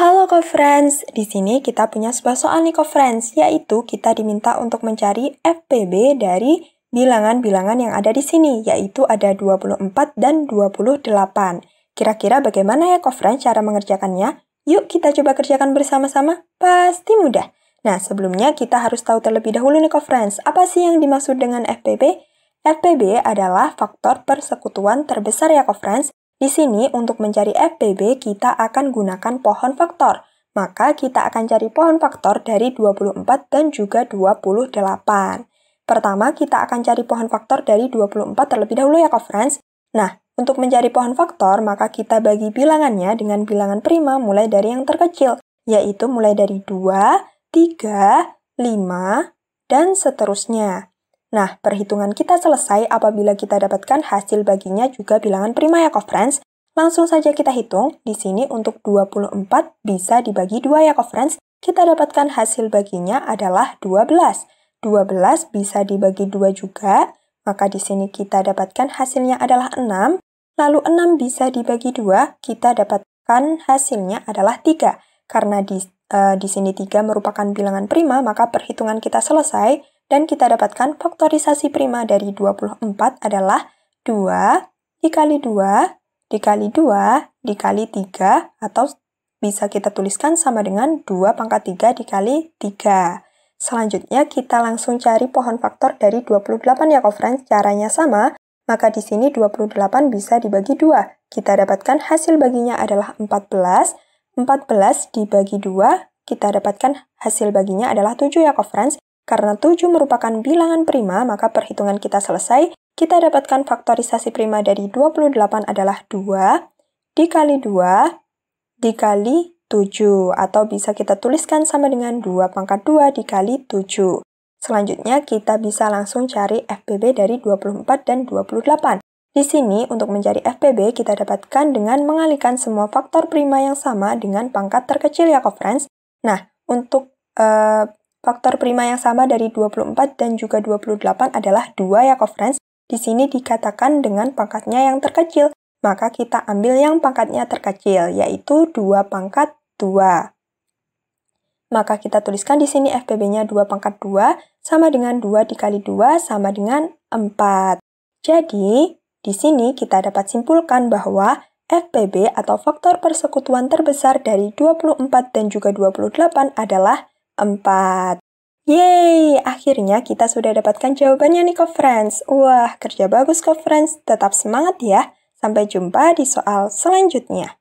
Halo co-friends, di sini kita punya sebuah soal nih co-friends, yaitu kita diminta untuk mencari FPB dari bilangan-bilangan yang ada di sini, yaitu ada 24 dan 28. Kira-kira bagaimana ya co-friends cara mengerjakannya? Yuk kita coba kerjakan bersama-sama, pasti mudah. Nah, sebelumnya kita harus tahu terlebih dahulu nih friends, apa sih yang dimaksud dengan FPB? FPB adalah faktor persekutuan terbesar ya friends di sini untuk mencari FPB kita akan gunakan pohon faktor, maka kita akan cari pohon faktor dari 24 dan juga 28. Pertama kita akan cari pohon faktor dari 24 terlebih dahulu ya friends. Nah, untuk mencari pohon faktor maka kita bagi bilangannya dengan bilangan prima mulai dari yang terkecil, yaitu mulai dari 2, 3, 5, dan seterusnya. Nah, perhitungan kita selesai apabila kita dapatkan hasil baginya juga bilangan prima ya friends. Langsung saja kita hitung, di sini untuk 24 bisa dibagi 2 ya friends. Kita dapatkan hasil baginya adalah 12. 12 bisa dibagi 2 juga, maka di sini kita dapatkan hasilnya adalah 6. Lalu 6 bisa dibagi 2, kita dapatkan hasilnya adalah 3. Karena di, uh, di sini 3 merupakan bilangan prima, maka perhitungan kita selesai dan kita dapatkan faktorisasi prima dari 24 adalah 2 dikali 2 dikali 2 dikali 3 atau bisa kita tuliskan sama dengan 2 pangkat 3 dikali 3. Selanjutnya kita langsung cari pohon faktor dari 28 ya friends. Caranya sama, maka di sini 28 bisa dibagi 2. Kita dapatkan hasil baginya adalah 14. 14 dibagi 2, kita dapatkan hasil baginya adalah 7 ya friends. Karena 7 merupakan bilangan prima, maka perhitungan kita selesai. Kita dapatkan faktorisasi prima dari 28 adalah 2 dikali 2 dikali 7 atau bisa kita tuliskan sama dengan 2 pangkat 2 dikali 7. Selanjutnya kita bisa langsung cari FPB dari 24 dan 28. Di sini untuk mencari FPB kita dapatkan dengan mengalihkan semua faktor prima yang sama dengan pangkat terkecil ya, friends. Nah, untuk uh, Faktor prima yang sama dari 24 dan juga 28 adalah 2 ya conference. Di sini dikatakan dengan pangkatnya yang terkecil, maka kita ambil yang pangkatnya terkecil, yaitu 2 pangkat 2. Maka kita tuliskan di sini FPB-nya 2 pangkat 2 sama dengan 2 dikali 2 sama dengan 4. Jadi, di sini kita dapat simpulkan bahwa FPB atau faktor persekutuan terbesar dari 24 dan juga 28 adalah 4. Yeay, akhirnya kita sudah dapatkan jawabannya nih friends. Wah, kerja bagus friends. Tetap semangat ya. Sampai jumpa di soal selanjutnya.